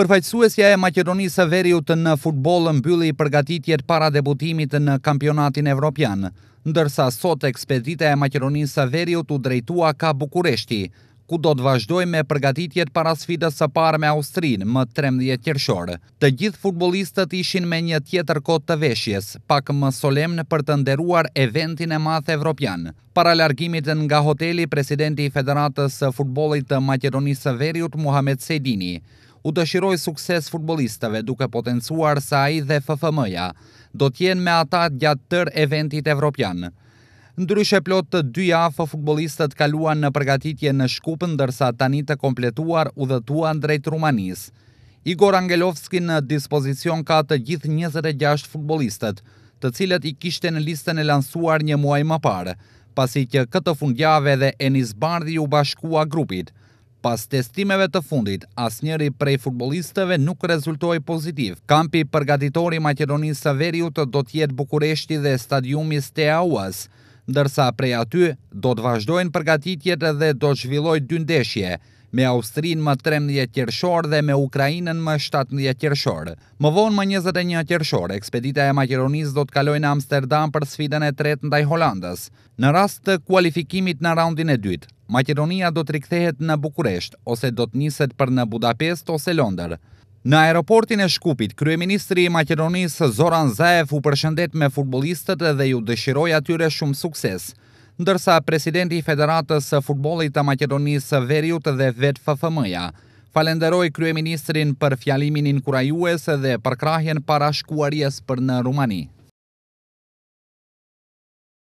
Përfaqësuesja e Maqedonisë së Veriut në futboll mbylli përgatitjet para debutimit në kampionatin evropian, ndërsa sot ekspedita e Maqedonisë së Veriut u drejtua ka Bukureshti, ku do të vazhdoj me përgatitjet para sfidës së parë me Austrinë më 13 qershor. Të gjithë futbolistët ishin me një tjetër kod të veshjes, pak më solemn për të nderuar eventin e madh evropian. Para largimit nga hoteli, presidenti i Federatës së Futbollit të Maqedonisë së Veriut Muhamet Sedini u dëshiroj sukses futbolistëve duke potencuar sa i dhe FFM-ja, do tjenë me ata gjatë tër eventit evropian. Ndryshe plot të dy afë futbolistët kaluan në përgatitje në shkupën dërsa tani të kompletuar u dhe tuan drejtë Rumanis. Igor Angelovski në dispozicion ka të gjithë 26 futbolistët, të cilët i kishte në listën e lansuar një muaj më parë, pasi që këtë fundjave dhe Enis Bardhi u bashkua grupit. Pas testimeve të fundit, asnjëri prej futbolistëve nuk rezultoi pozitiv. Kampi përgatitori i Maqedonisë së Veriut do të jetë Bukureshti dhe stadiumi Steauas, ndërsa prej aty do të vazhdojnë përgatitjet dhe do të dy ndeshje, me Austrin më 13 tjërshor dhe me Ukrajinën më 17 tjërshor. Më vonë më 21 tjërshor, ekspedita e Makeronis do të në Amsterdam për sfidën e tretë ndaj Hollandës. Në rast të kualifikimit në raundin e dytë, Makedonia do të rikthehet në Bukuresht, ose do të njëset për në Budapest ose Londër. Në aeroportin e Shkupit, Kryeministri i Makedonisë Zoran Zaev u përshëndet me futbolistët dhe ju dëshiroj atyre shumë sukses ndërsa presidenti i Federatës së Futbollit të Maqedonisë së Veriut dhe vetë FFM-ja falënderoi kryeministrin për fjalimin inkurajues dhe për para parashkuarjes për në Rumani.